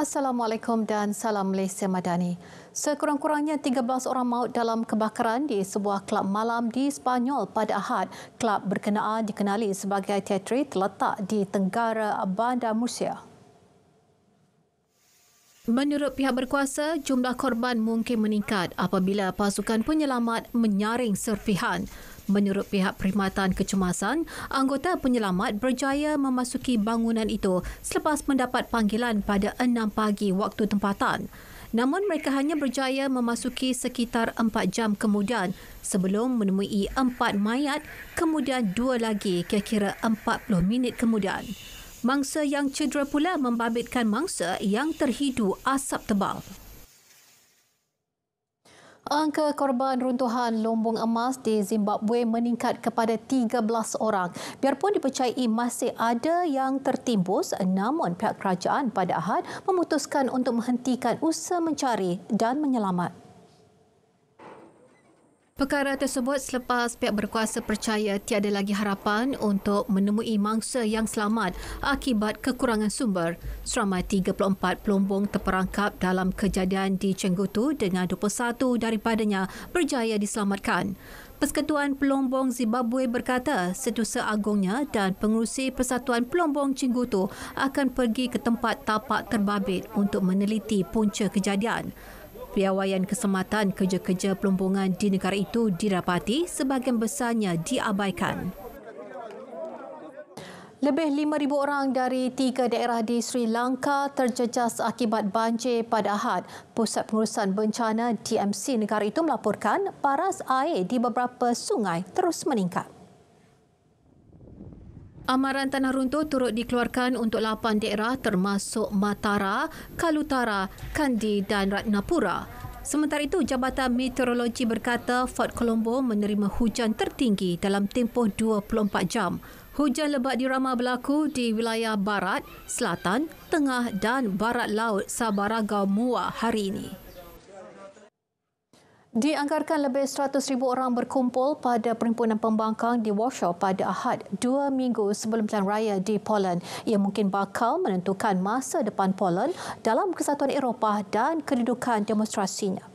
Assalamualaikum dan salam Malaysia Madani. Sekurang-kurangnya 13 orang maut dalam kebakaran di sebuah kelab malam di Sepanyol pada Ahad. Kelab berkenaan dikenali sebagai teatri terletak di Tenggara Bandar Musia. Menurut pihak berkuasa, jumlah korban mungkin meningkat apabila pasukan penyelamat menyaring serpihan. Menurut pihak perkhidmatan kecemasan, anggota penyelamat berjaya memasuki bangunan itu selepas mendapat panggilan pada 6 pagi waktu tempatan. Namun mereka hanya berjaya memasuki sekitar 4 jam kemudian sebelum menemui 4 mayat kemudian 2 lagi kira-kira 40 minit kemudian. Mangsa yang cedera pula membabitkan mangsa yang terhidu asap tebal. Angka korban runtuhan lombong emas di Zimbabwe meningkat kepada 13 orang. Biarpun dipercayai masih ada yang tertimbus, namun pihak kerajaan pada Ahad memutuskan untuk menghentikan usaha mencari dan menyelamat. Perkara tersebut selepas pihak berkuasa percaya tiada lagi harapan untuk menemui mangsa yang selamat akibat kekurangan sumber. Seramai 34 pelombong terperangkap dalam kejadian di Cenggutu dengan 21 daripadanya berjaya diselamatkan. Persekutuan Pelombong Zimbabwe berkata setusa agungnya dan pengurusi Persatuan Pelombong Cenggutu akan pergi ke tempat tapak terbabit untuk meneliti punca kejadian. Piawaian kesematan kerja-kerja pelumbungan di negara itu dirapati sebahagian besarnya diabaikan. Lebih 5,000 orang dari tiga daerah di Sri Lanka terjejas akibat banjir pada Ahad. Pusat Pengurusan Bencana DMC negara itu melaporkan paras air di beberapa sungai terus meningkat. Amaran tanah runtuh turut dikeluarkan untuk lapan daerah termasuk Matara, Kalutara, Kandi dan Ratnapura. Sementara itu, Jabatan Meteorologi berkata Fort Colombo menerima hujan tertinggi dalam tempoh 24 jam. Hujan lebat dirama berlaku di wilayah barat, selatan, tengah dan barat laut Sabaragamua hari ini. Dianggarkan lebih 100,000 orang berkumpul pada perhimpunan pembangkang di Warsaw pada Ahad dua minggu sebelum pilihan raya di Poland. Ia mungkin bakal menentukan masa depan Poland dalam kesatuan Eropah dan kedudukan demonstrasinya.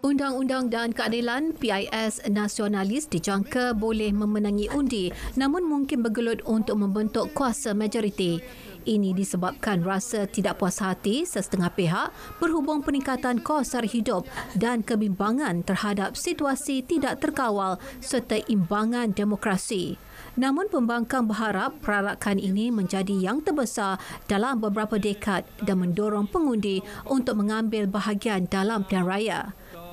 Undang-undang dan keadilan PIS nasionalis dijangka boleh memenangi undi namun mungkin bergelut untuk membentuk kuasa majoriti. Ini disebabkan rasa tidak puas hati sesetengah pihak berhubung peningkatan kos sara hidup dan kebimbangan terhadap situasi tidak terkawal serta imbangan demokrasi. Namun pembangkang berharap peralakan ini menjadi yang terbesar dalam beberapa dekad dan mendorong pengundi untuk mengambil bahagian dalam pilihan raya.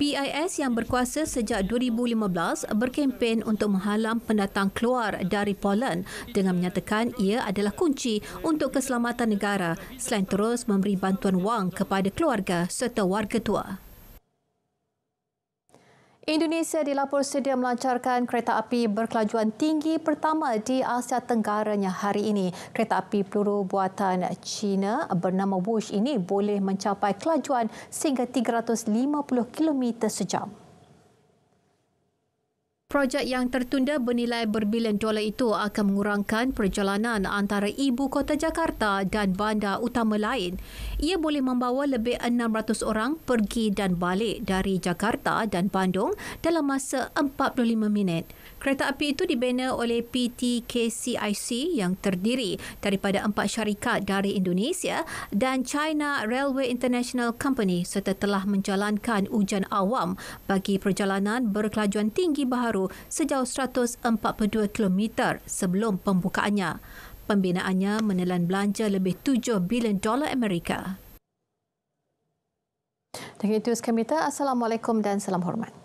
PIS yang berkuasa sejak 2015 berkempen untuk menghalang pendatang keluar dari Poland dengan menyatakan ia adalah kunci untuk keselamatan negara selain terus memberi bantuan wang kepada keluarga serta warga tua. Indonesia dilaporkan sedia melancarkan kereta api berkelajuan tinggi pertama di Asia Tenggaranya hari ini. Kereta api peluru buatan China bernama Wush ini boleh mencapai kelajuan sehingga 350 km sejam. Projek yang tertunda bernilai berbilion dolar itu akan mengurangkan perjalanan antara ibu kota Jakarta dan bandar utama lain. Ia boleh membawa lebih 600 orang pergi dan balik dari Jakarta dan Bandung dalam masa 45 minit. Kereta api itu dibina oleh PT KCIC yang terdiri daripada empat syarikat dari Indonesia dan China Railway International Company serta telah menjalankan ujian awam bagi perjalanan berkelajuan tinggi baharu sejauh 142 km sebelum pembukaannya. Pembinaannya menelan belanja lebih 7 bilion dolar Amerika. Dengan itu sekian berita. Assalamualaikum dan salam hormat.